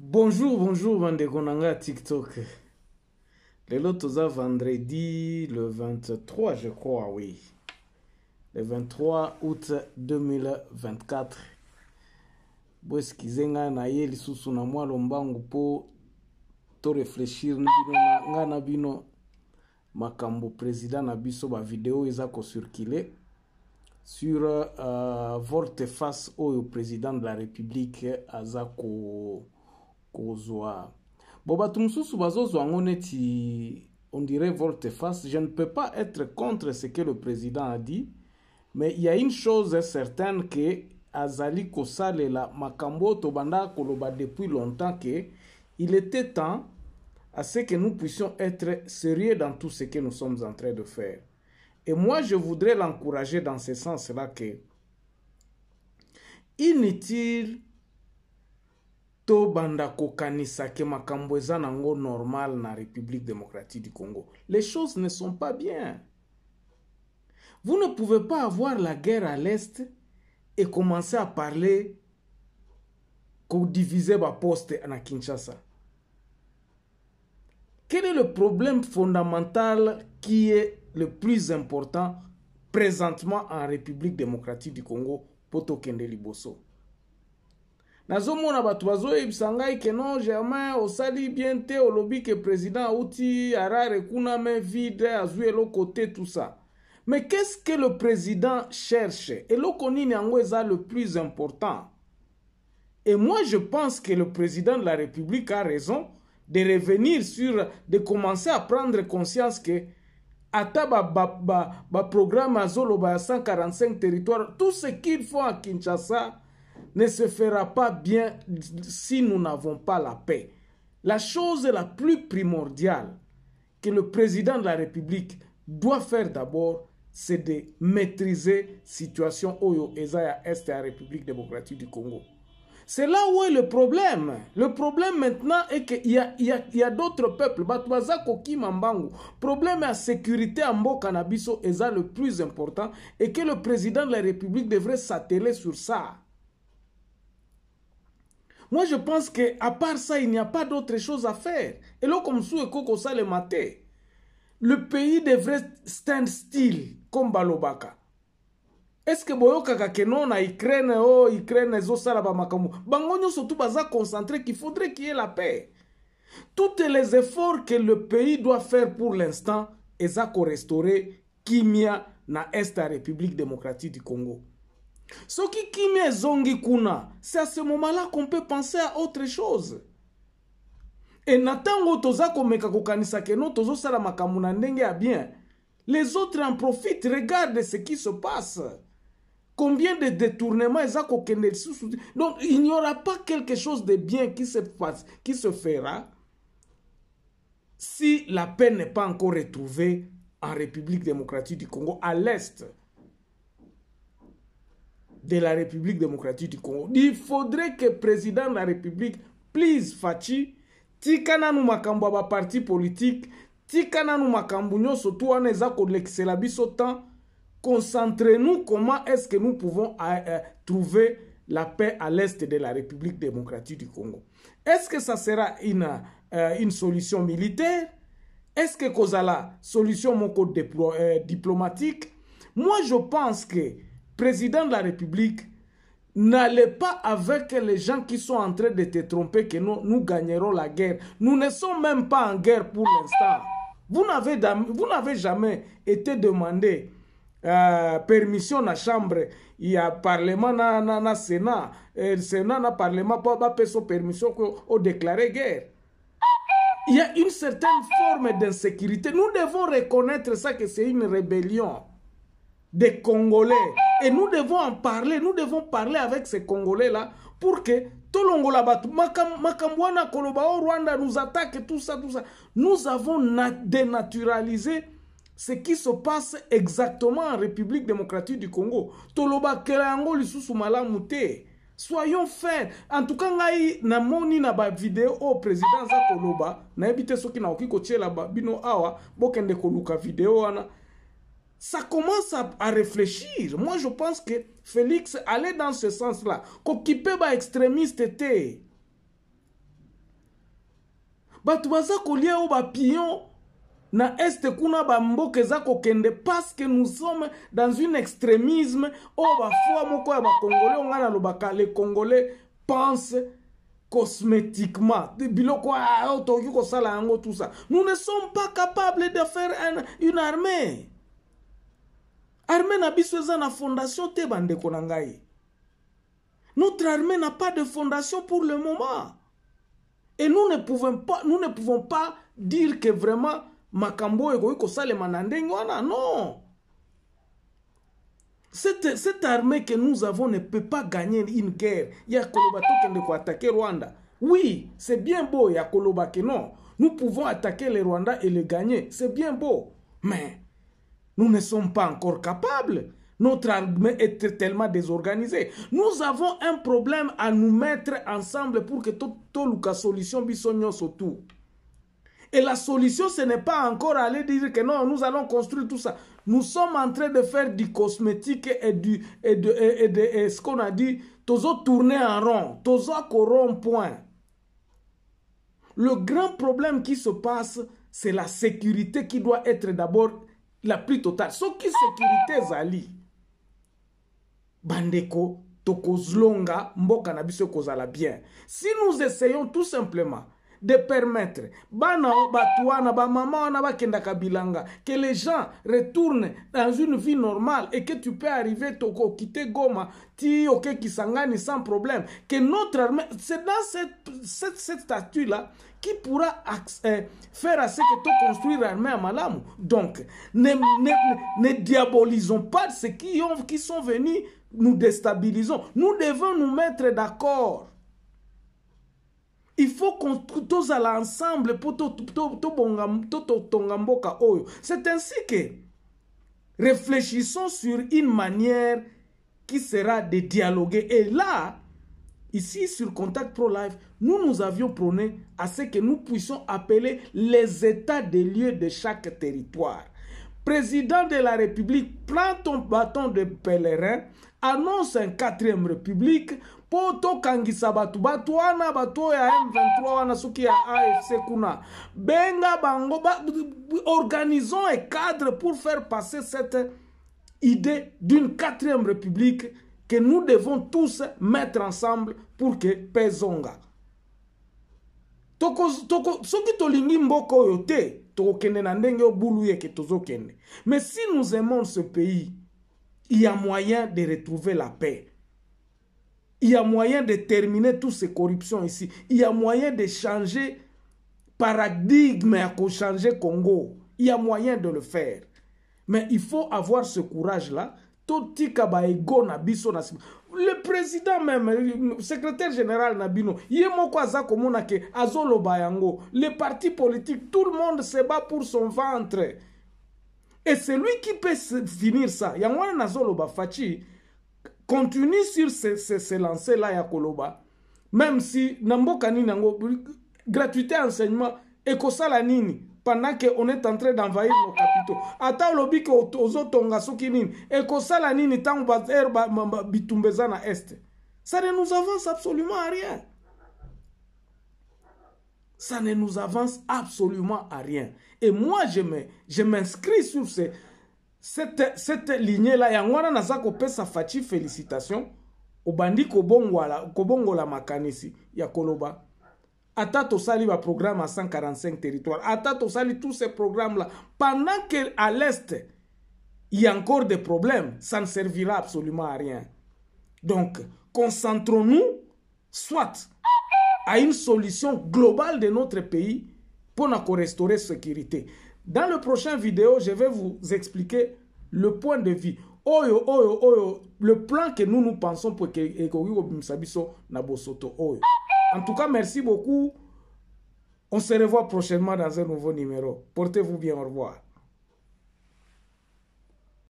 bonjour bonjour bande tiktok lelo vendredi le 23 je crois oui le 23 août 2024 boeskize ngai na ye lisusu na mwa lombangu mpo toreflechir na bino makambo président na biso vidéo eza circuler sur uh, face au président de la république Azako kozwa bo bato bazozwa neti on dirait volte face je ne peux pas être contre ce que le président a dit mais il y a une chose certaine que azali la makambo tobandaka koloba depuis longtemps que il était temps à ce que nous puissions être sérieux dans tout ce que nous sommes en train de faire. Et moi, je voudrais l'encourager dans ce sens-là que inutile tobanda kokanisake makambo eza nango normal na république démocratique du congo les choses ne sont pas bien vous ne pouvez pas avoir la guerre à l'est et commencer à parler kodiviser baposte na kinshasa quel est le problème fondamental qui est le plus important présentement en république démocratique du congo po tokende liboso nazomona bato bazoyebisa ngai ke non germain osali bien te olobi ke président auti arare kuna main vide azwi eloko te tusa mais qu'est-ce que le président cherche eloko nini yango eza le plus important et moi je pense que le président de la république a raison de revenir sur de commencer à prendre conscience que ata baprogramme ba, ba, ba azoloba ya 145 territoire tout ce qu'il faut à kinshasa ne se fera pas bien si nous n'avons pas la paix. La chose la plus primordiale que le président de la République doit faire d'abord, c'est de maîtriser situation Oyo Ezaya Est et la République démocratique du Congo. C'est là où est le problème. Le problème maintenant est qu'il y a, d'autres peuples. Batwaza problème est Problème à sécurité en Bokanabiso est le plus important et que le président de la République devrait s'atteler sur ça. Moi, je pense que à part ça, il n'y a pas d'autre chose à faire. Et là, comme sous et coco, ça le Le pays devrait stand still, comme Balobaka. Est-ce que boyokaka que non, na Ukraine, oh, Ukraine, zo salaba makamu. Bangonyo surtout baza concentrer, qu'il faudrait qu'il y ait la paix. Tous les efforts que le pays doit faire pour l'instant, ezako restaurer Kimia na Est la République démocratique du Congo qui kuna c'est à ce moment-là qu'on peut penser à autre chose Et keno bien les autres en profitent regardent ce qui se passe combien de détournements donc il n'y aura pas quelque chose de bien qui qui se fera si la paix n'est pas encore retrouvée en République démocratique du Congo à l'Est de la République démocratique du Congo. Il faudrait que le président de la République, please Fachi, tikana nous makambo à parti politique, tikana nu makambo nyonso to nous comment est-ce que nous pouvons euh, euh, trouver la paix à l'est de la république démocratique du congo est-ce que ça sera une, euh, une solution militaire est-ce que la solution diplomatique moi je pense que président de la République, n'allez pas avec les gens qui sont en train de te tromper que nous, nous gagnerons la guerre. Nous ne sommes même pas en guerre pour l'instant. Vous n'avez jamais été demandé euh, permission permission la chambre a parlement na, na, sénat euh, Le sénat na parlement besoin pas permission déclarer guerre il y a une certaine forme d'insécurité nous devons reconnaître ça que c'est une rébellion des Congolais. Et nous devons en parler, nous devons parler avec ces Congolais-là pour que Tolongola Batu, Koloba Rwanda nous attaque, tout ça, tout ça. Nous avons dénaturalisé ce qui se passe exactement en République démocratique du Congo. Toloba Kerango sous Malamute. Soyons fiers. En tout cas, ngai na moni na ba vidéo au président za koloba na ebite soki na okiko là ba bino awa bokende koluka vidéo ana ça commence à, réfléchir. Moi, je pense que Félix allait dans ce sens-là. par extrémiste était. bato baza ou oyo na este kuna ko kende. parce que nous sommes dans une extrémisme au oh, bafoua moko ya bakongolais oyo lobaka. congolais pense cosmétiquement biloko ah, oyo ko kosala yango tout ça nous ne sommes pas capables de faire une armée Armée na biso eza fondation te bande notre armée n'a pas de fondation pour le moment et nous ne pouvons pas, nous ne pouvons pas dire que vraiment makambo et Goyko na ndenge non cette, cette armée que nous avons ne peut pas gagner une guerre ya koloba a attaqué rwanda oui c'est bien beau ya koloba non nous pouvons attaquer le rwanda et le gagner c'est bien beau mais nous ne sommes pas encore capables. Notre armée est tellement désorganisée. Nous avons un problème à nous mettre ensemble pour que tout cas solution soit autour. Et la solution, ce n'est pas encore aller dire que non, nous allons construire tout ça. Nous sommes en train de faire du cosmétique et, du, et de, et, ce qu'on a dit, tozo tourner en rond, tozo corrompre point. Le grand problème qui se passe, c'est la sécurité qui doit être d'abord la plus totale soki sécurité ezali bandeko tokozlonga mboka na biso ekozala bien si nous essayons tout simplement de permettre bana que les gens retournent dans une vie normale et que tu peux arriver toko quitter Goma ti ok Kisangani sans problème que notre armée c'est dans cette, cette, statue là qui pourra euh, faire à ce que tu construire l'armée à Malamu. Donc, ne, ne, diabolisons pas ceux qui, ont, qui sont venus nous déstabilisons. Nous devons nous mettre d'accord il faut qu'on tous à l'ensemble pour mboka c'est ainsi que réfléchissons sur une manière qui sera de dialoguer et là Ici, sur Contact Pro Life, nous nous avions prôné à ce que nous puissions appeler les états des lieux de chaque territoire. Président de la République, prends ton bâton de pèlerin, annonce un quatrième république, mpo tokangisa bato bato wana bato ya m23 wana soki ya afc kuna benga bango ba, organisons et cadre pour faire passer cette idée d'une quatrième république que nous devons tous mettre ensemble pour que mpe zonga soki tolingi mboka oyo te na ndenge obuluye ke tozokende mais si nous aimons ce pays il y a moyen de retrouver la paix il y a moyen de terminer toutes ces corruptions ici. Il y a moyen de changer paradigme à changer Congo. Il y a moyen de le faire. Mais il faut avoir ce courage-là. Le président même, le secrétaire général Nabino, Azolo les partis politiques, tout le monde se bat pour son ventre. Et c'est lui qui peut finir ça. Yangwana de continue sur ces, ce lancers-là Yakoloba, même si na mboka nini gratuité et enseignement ekosala nini pendant qu'on on est en train d'envahir nos capitaux ata olobi ke ozotonga soki nini ekosala nini ntango baere Bitumbezana Est. ça ne nous avance absolument à rien ça ne nous avance absolument à rien et moi je m'inscris je sur ces cette, lignée-là, yango wana naza félicitations. faci félicitation obandi kobongola, kobongola makanisi ya koloba ata un programme à 145 territoires ata Sali, tous ces programmes-là pendant que à l'est il y a encore des problèmes ça ne servira absolument à rien donc concentrons-nous soit à une solution globale de notre pays pour restaurer sécurité dans le prochain vidéo, je vais vous expliquer le point de vue. Oyo, oyo, oyo, le plan que nous, nous pensons pour que En tout cas, merci beaucoup. On se revoit prochainement dans un nouveau numéro. Portez-vous bien, au revoir.